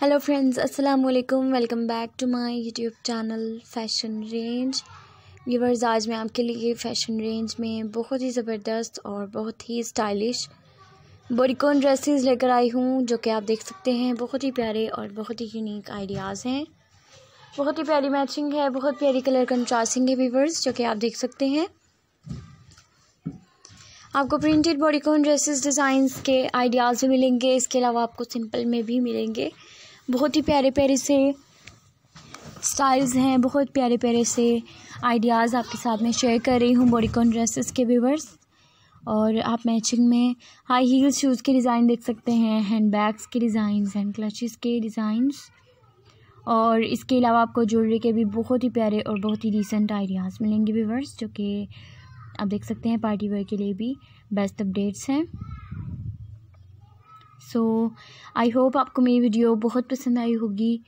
hello friends अस्सलाम वालेकुम welcome back to my YouTube channel Fashion Range viewers आज मैं आपके लिए फ़ैशन रेंज में बहुत ही ज़बरदस्त और बहुत ही स्टाइलिश बॉडीकॉन ड्रेसेस लेकर आई हूँ जो कि आप देख सकते हैं बहुत ही प्यारे और बहुत ही यूनिक आइडियाज़ हैं बहुत ही प्यारी मैचिंग है बहुत प्यारी कलर कंट्रास्टिंग है व्यूवर्स जो कि आप देख सकते हैं आपको प्रिंटेड बॉडीकॉन ड्रेसेस डिज़ाइंस के आइडियाज़ भी मिलेंगे इसके अलावा आपको सिंपल में भी मिलेंगे बहुत ही प्यारे प्यारे से स्टाइल्स हैं बहुत प्यारे प्यारे से आइडियाज़ आपके साथ में शेयर कर रही हूँ बॉडीकॉन ड्रेसेस के व्यूवर्स और आप मैचिंग में हाई हील शूज़ के डिज़ाइन देख सकते हैं हैंड बैग्स के डिज़ाइंस हैंड क्लचेस के डिज़ाइंस और इसके अलावा आपको ज्वेलरी के भी बहुत ही प्यारे और बहुत ही रिसेंट आइडियाज़ मिलेंगे व्यूवर्स जो कि आप देख सकते हैं पार्टी वेयर के लिए भी बेस्ट अपडेट्स हैं सो आई होप आपको मेरी वीडियो बहुत पसंद आई होगी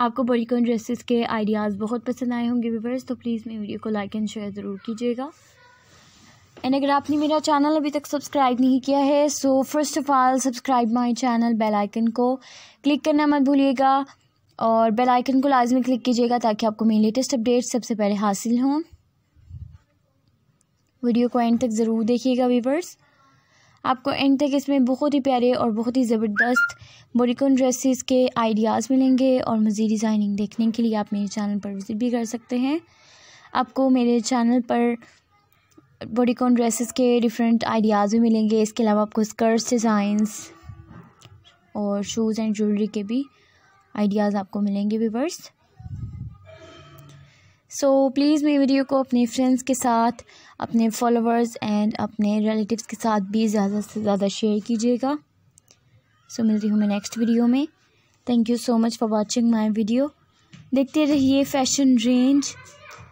आपको बॉडीकॉन ड्रेसेस के आइडियाज़ बहुत पसंद आए होंगे व्यूवर्स तो प्लीज़ मेरी वीडियो को लाइक एंड शेयर ज़रूर कीजिएगा एंड अगर आपने मेरा चैनल अभी तक सब्सक्राइब नहीं किया है so first of all subscribe my channel bell icon को क्लिक करना मत भूलिएगा और बेल आइकन को लाजमी क्लिक कीजिएगा ताकि आपको मेरी लेटेस्ट अपडेट्स सबसे पहले हासिल हों वीडियो को एंड तक ज़रूर देखिएगा वीवर्स आपको एंड तक इसमें बहुत ही प्यारे और बहुत ही ज़बरदस्त बोरिकन ड्रेसेस के आइडियाज़ मिलेंगे और मज़ीद डिज़ाइनिंग देखने के लिए आप मेरे चैनल पर विज़िट भी कर सकते हैं आपको मेरे चैनल पर बॉडीकॉन ड्रेसेस के डिफरेंट आइडियाज़ भी मिलेंगे इसके अलावा आपको स्कर्ट्स डिज़ाइंस और शूज़ एंड ज्वेलरी के भी आइडियाज़ आपको मिलेंगे वीवर्स सो प्लीज़ मेरी वीडियो को अपने फ्रेंड्स के साथ अपने फॉलोवर्स एंड अपने रिलेटिव्स के साथ भी ज़्यादा से ज़्यादा शेयर कीजिएगा सो so, मिलती हूँ मैं नेक्स्ट वीडियो में thank you so much for watching my video देखते रहिए Fashion Range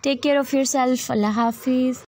take care of yourself अल्लाह हाफिज़